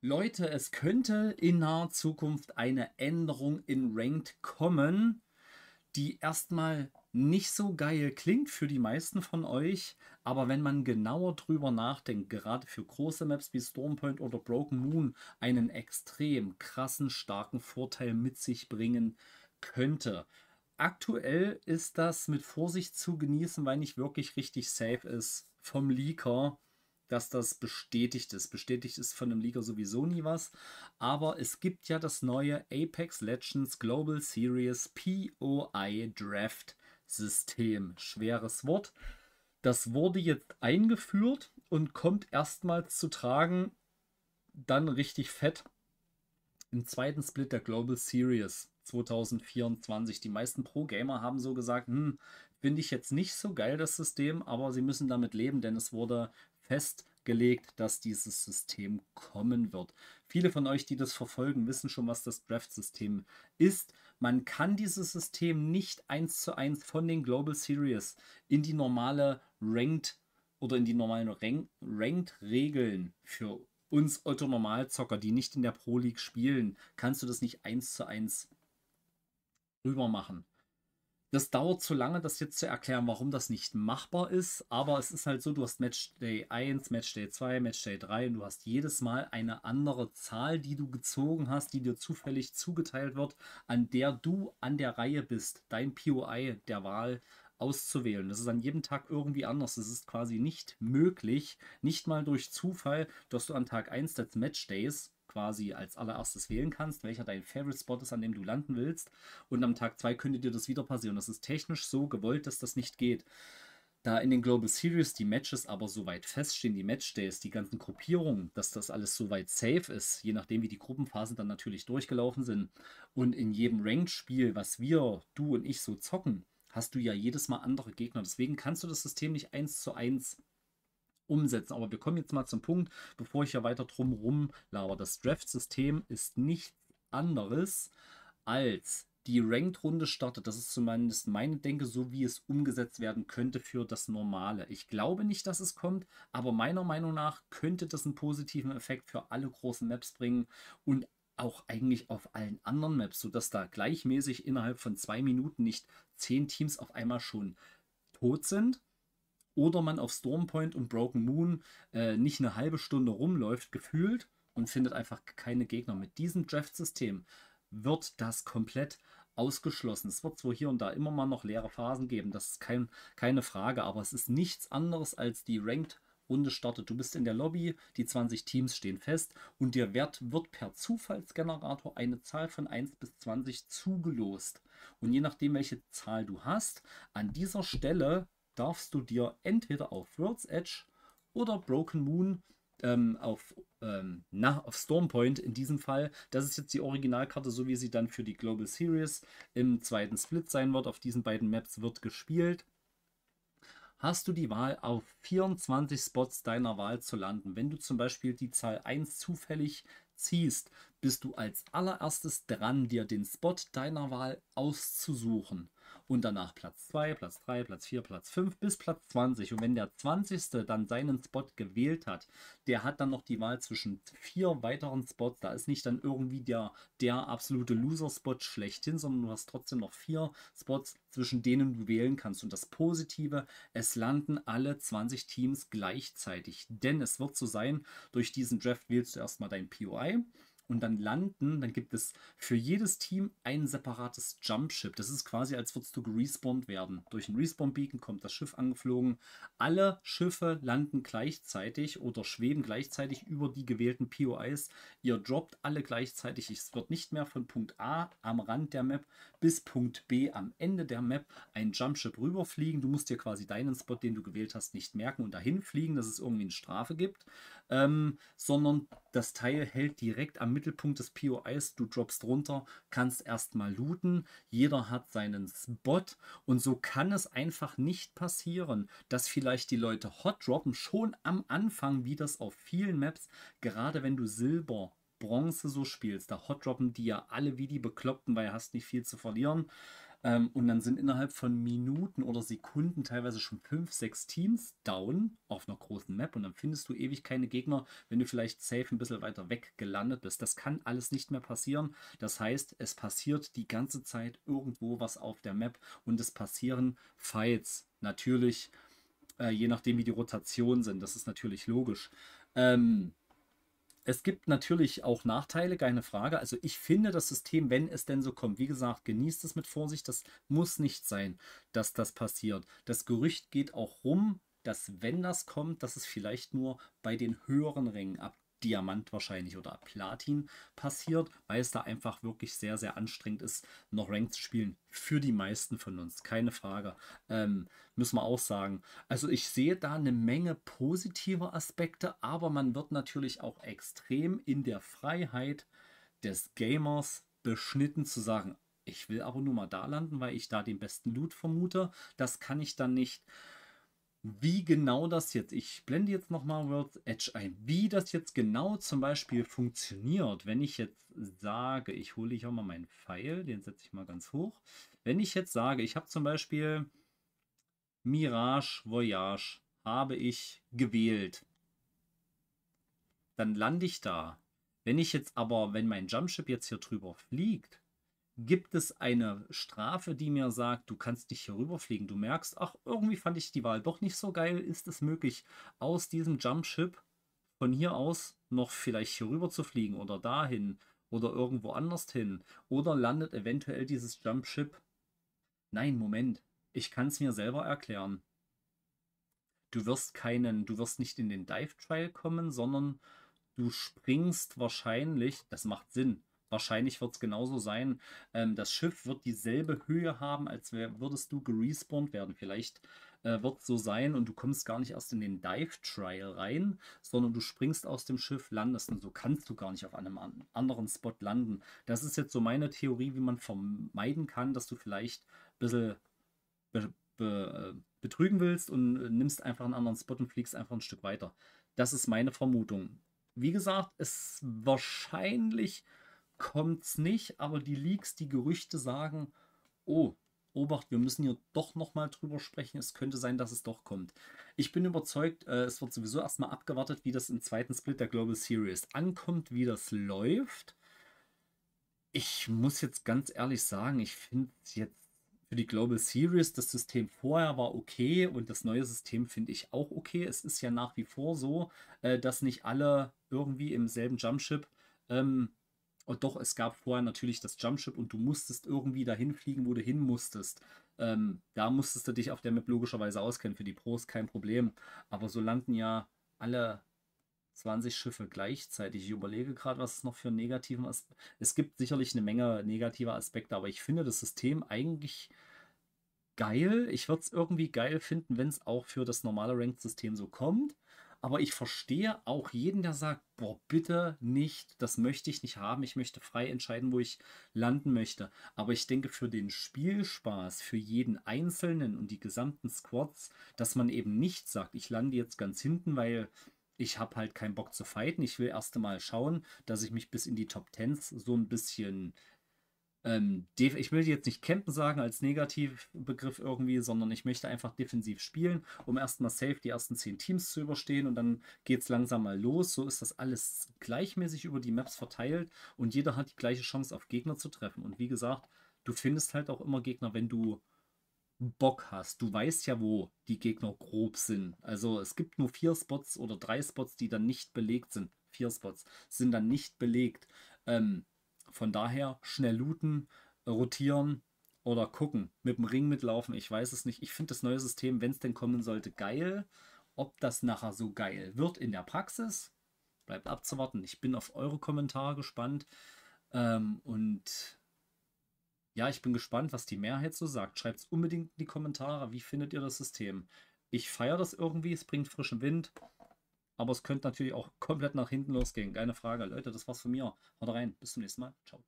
Leute, es könnte in naher Zukunft eine Änderung in Ranked kommen, die erstmal nicht so geil klingt für die meisten von euch, aber wenn man genauer drüber nachdenkt, gerade für große Maps wie Stormpoint oder Broken Moon, einen extrem krassen, starken Vorteil mit sich bringen könnte. Aktuell ist das mit Vorsicht zu genießen, weil nicht wirklich richtig safe ist vom Leaker dass das bestätigt ist. Bestätigt ist von dem Liga sowieso nie was. Aber es gibt ja das neue Apex Legends Global Series POI Draft System. Schweres Wort. Das wurde jetzt eingeführt und kommt erstmals zu tragen, dann richtig fett, im zweiten Split der Global Series 2024. Die meisten Pro-Gamer haben so gesagt, hm, finde ich jetzt nicht so geil, das System, aber sie müssen damit leben, denn es wurde festgelegt, dass dieses System kommen wird. Viele von euch, die das verfolgen, wissen schon, was das Draft-System ist. Man kann dieses System nicht eins zu eins von den Global Series in die normale Ranked oder in die normalen Rank Ranked-Regeln für uns Otto-Normalzocker, die nicht in der Pro League spielen, kannst du das nicht eins zu eins rüber machen das dauert zu lange, das jetzt zu erklären, warum das nicht machbar ist. Aber es ist halt so, du hast Matchday 1, Matchday 2, Matchday 3 und du hast jedes Mal eine andere Zahl, die du gezogen hast, die dir zufällig zugeteilt wird, an der du an der Reihe bist, dein POI der Wahl auszuwählen. Das ist an jedem Tag irgendwie anders. Es ist quasi nicht möglich, nicht mal durch Zufall, dass du an Tag 1 des Matchdays quasi als allererstes wählen kannst, welcher dein Favorite Spot ist, an dem du landen willst. Und am Tag 2 könnte dir das wieder passieren. Das ist technisch so gewollt, dass das nicht geht. Da in den Global Series die Matches aber so weit feststehen, die Matchdays, die ganzen Gruppierungen, dass das alles so weit safe ist, je nachdem wie die Gruppenphasen dann natürlich durchgelaufen sind. Und in jedem Ranked-Spiel, was wir, du und ich so zocken, hast du ja jedes Mal andere Gegner. Deswegen kannst du das System nicht eins zu eins umsetzen. Aber wir kommen jetzt mal zum Punkt, bevor ich ja weiter drum rum laber. Das Draft-System ist nichts anderes als die Ranked-Runde startet. Das ist zumindest meine Denke, so wie es umgesetzt werden könnte für das Normale. Ich glaube nicht, dass es kommt, aber meiner Meinung nach könnte das einen positiven Effekt für alle großen Maps bringen und auch eigentlich auf allen anderen Maps, sodass da gleichmäßig innerhalb von zwei Minuten nicht zehn Teams auf einmal schon tot sind, oder man auf Stormpoint und Broken Moon äh, nicht eine halbe Stunde rumläuft, gefühlt, und findet einfach keine Gegner. Mit diesem Draft-System wird das komplett ausgeschlossen. Es wird zwar hier und da immer mal noch leere Phasen geben, das ist kein, keine Frage, aber es ist nichts anderes als die Ranked Runde startet. Du bist in der Lobby, die 20 Teams stehen fest und dir Wert wird per Zufallsgenerator eine Zahl von 1 bis 20 zugelost. Und je nachdem, welche Zahl du hast, an dieser Stelle darfst du dir entweder auf World's Edge oder Broken Moon ähm, auf, ähm, na, auf Stormpoint in diesem Fall. Das ist jetzt die Originalkarte, so wie sie dann für die Global Series im zweiten Split sein wird. Auf diesen beiden Maps wird gespielt. Hast du die Wahl, auf 24 Spots deiner Wahl zu landen? Wenn du zum Beispiel die Zahl 1 zufällig ziehst, bist du als allererstes dran, dir den Spot deiner Wahl auszusuchen und danach Platz 2, Platz 3, Platz 4, Platz 5 bis Platz 20. Und wenn der 20. dann seinen Spot gewählt hat, der hat dann noch die Wahl zwischen vier weiteren Spots. Da ist nicht dann irgendwie der, der absolute Loser-Spot schlechthin, sondern du hast trotzdem noch vier Spots, zwischen denen du wählen kannst. Und das Positive, es landen alle 20 Teams gleichzeitig. Denn es wird so sein, durch diesen Draft wählst du erstmal dein POI und dann landen, dann gibt es für jedes Team ein separates Jumpship. Das ist quasi, als würdest du gespawnt werden. Durch ein Respawn-Beacon kommt das Schiff angeflogen. Alle Schiffe landen gleichzeitig oder schweben gleichzeitig über die gewählten POIs. Ihr droppt alle gleichzeitig. Es wird nicht mehr von Punkt A am Rand der Map bis Punkt B am Ende der Map ein Jumpship rüberfliegen. Du musst dir quasi deinen Spot, den du gewählt hast, nicht merken und dahin fliegen, dass es irgendwie eine Strafe gibt ähm, sondern das Teil hält direkt am Mittelpunkt des POIs. Du droppst runter, kannst erstmal looten. Jeder hat seinen Spot und so kann es einfach nicht passieren, dass vielleicht die Leute hot droppen, schon am Anfang, wie das auf vielen Maps, gerade wenn du Silber Bronze so spielst, da hot droppen die ja alle wie die Bekloppten, weil du hast nicht viel zu verlieren. Ähm, und dann sind innerhalb von Minuten oder Sekunden teilweise schon fünf, sechs Teams down auf einer großen Map und dann findest du ewig keine Gegner, wenn du vielleicht safe ein bisschen weiter weg gelandet bist. Das kann alles nicht mehr passieren. Das heißt, es passiert die ganze Zeit irgendwo was auf der Map und es passieren Fights. Natürlich, äh, je nachdem wie die Rotationen sind. Das ist natürlich logisch. Ähm, es gibt natürlich auch Nachteile, keine Frage. Also ich finde das System, wenn es denn so kommt, wie gesagt, genießt es mit Vorsicht. Das muss nicht sein, dass das passiert. Das Gerücht geht auch rum, dass wenn das kommt, dass es vielleicht nur bei den höheren Rängen ab Diamant wahrscheinlich oder Platin passiert, weil es da einfach wirklich sehr, sehr anstrengend ist, noch Rank zu spielen. Für die meisten von uns, keine Frage. Ähm, müssen wir auch sagen. Also ich sehe da eine Menge positiver Aspekte, aber man wird natürlich auch extrem in der Freiheit des Gamers beschnitten zu sagen, ich will aber nur mal da landen, weil ich da den besten Loot vermute. Das kann ich dann nicht wie genau das jetzt, ich blende jetzt nochmal World's Edge ein, wie das jetzt genau zum Beispiel funktioniert, wenn ich jetzt sage, ich hole hier mal meinen Pfeil, den setze ich mal ganz hoch. Wenn ich jetzt sage, ich habe zum Beispiel Mirage Voyage, habe ich gewählt, dann lande ich da. Wenn ich jetzt aber, wenn mein Jumpship jetzt hier drüber fliegt, gibt es eine Strafe, die mir sagt, du kannst nicht hier rüberfliegen. Du merkst, ach, irgendwie fand ich die Wahl doch nicht so geil. Ist es möglich, aus diesem Jumpship von hier aus noch vielleicht hier rüber zu fliegen oder dahin oder irgendwo anders hin? Oder landet eventuell dieses Jumpship? Nein, Moment. Ich kann es mir selber erklären. Du wirst keinen, du wirst nicht in den Dive Trial kommen, sondern du springst wahrscheinlich, das macht Sinn, wahrscheinlich wird es genauso sein. Ähm, das Schiff wird dieselbe Höhe haben, als würdest du gerespawnt werden. Vielleicht äh, wird es so sein und du kommst gar nicht erst in den Dive Trial rein, sondern du springst aus dem Schiff, landest und so kannst du gar nicht auf einem an anderen Spot landen. Das ist jetzt so meine Theorie, wie man vermeiden kann, dass du vielleicht ein bisschen be be äh, betrügen willst und äh, nimmst einfach einen anderen Spot und fliegst einfach ein Stück weiter. Das ist meine Vermutung. Wie gesagt, es wahrscheinlich kommt es nicht, aber die Leaks, die Gerüchte sagen, oh, Obacht, wir müssen hier doch nochmal drüber sprechen. Es könnte sein, dass es doch kommt. Ich bin überzeugt, äh, es wird sowieso erstmal abgewartet, wie das im zweiten Split der Global Series ankommt, wie das läuft. Ich muss jetzt ganz ehrlich sagen, ich finde jetzt für die Global Series, das System vorher war okay und das neue System finde ich auch okay. Es ist ja nach wie vor so, äh, dass nicht alle irgendwie im selben Jumpship ähm, und doch, es gab vorher natürlich das Jumpship und du musstest irgendwie dahin fliegen, wo du hin musstest. Ähm, da musstest du dich auf der Map logischerweise auskennen. Für die Pros kein Problem. Aber so landen ja alle 20 Schiffe gleichzeitig. Ich überlege gerade, was es noch für einen negativen Aspekt. Es gibt sicherlich eine Menge negativer Aspekte, aber ich finde das System eigentlich geil. Ich würde es irgendwie geil finden, wenn es auch für das normale Ranked-System so kommt. Aber ich verstehe auch jeden, der sagt, boah, bitte nicht, das möchte ich nicht haben, ich möchte frei entscheiden, wo ich landen möchte. Aber ich denke, für den Spielspaß, für jeden Einzelnen und die gesamten Squads, dass man eben nicht sagt, ich lande jetzt ganz hinten, weil ich habe halt keinen Bock zu fighten. Ich will erst einmal schauen, dass ich mich bis in die Top Tens so ein bisschen ähm, ich will jetzt nicht campen sagen als Negativbegriff irgendwie, sondern ich möchte einfach defensiv spielen, um erstmal safe die ersten zehn Teams zu überstehen und dann geht es langsam mal los. So ist das alles gleichmäßig über die Maps verteilt und jeder hat die gleiche Chance auf Gegner zu treffen. Und wie gesagt, du findest halt auch immer Gegner, wenn du Bock hast. Du weißt ja, wo die Gegner grob sind. Also es gibt nur vier Spots oder drei Spots, die dann nicht belegt sind. Vier Spots sind dann nicht belegt. Ähm, von daher schnell looten, rotieren oder gucken. Mit dem Ring mitlaufen, ich weiß es nicht. Ich finde das neue System, wenn es denn kommen sollte, geil. Ob das nachher so geil wird in der Praxis, bleibt abzuwarten. Ich bin auf eure Kommentare gespannt. Ähm, und ja, ich bin gespannt, was die Mehrheit so sagt. Schreibt es unbedingt in die Kommentare. Wie findet ihr das System? Ich feiere das irgendwie. Es bringt frischen Wind. Aber es könnte natürlich auch komplett nach hinten losgehen. Keine Frage. Leute, das war's von mir. Haut rein. Bis zum nächsten Mal. Ciao.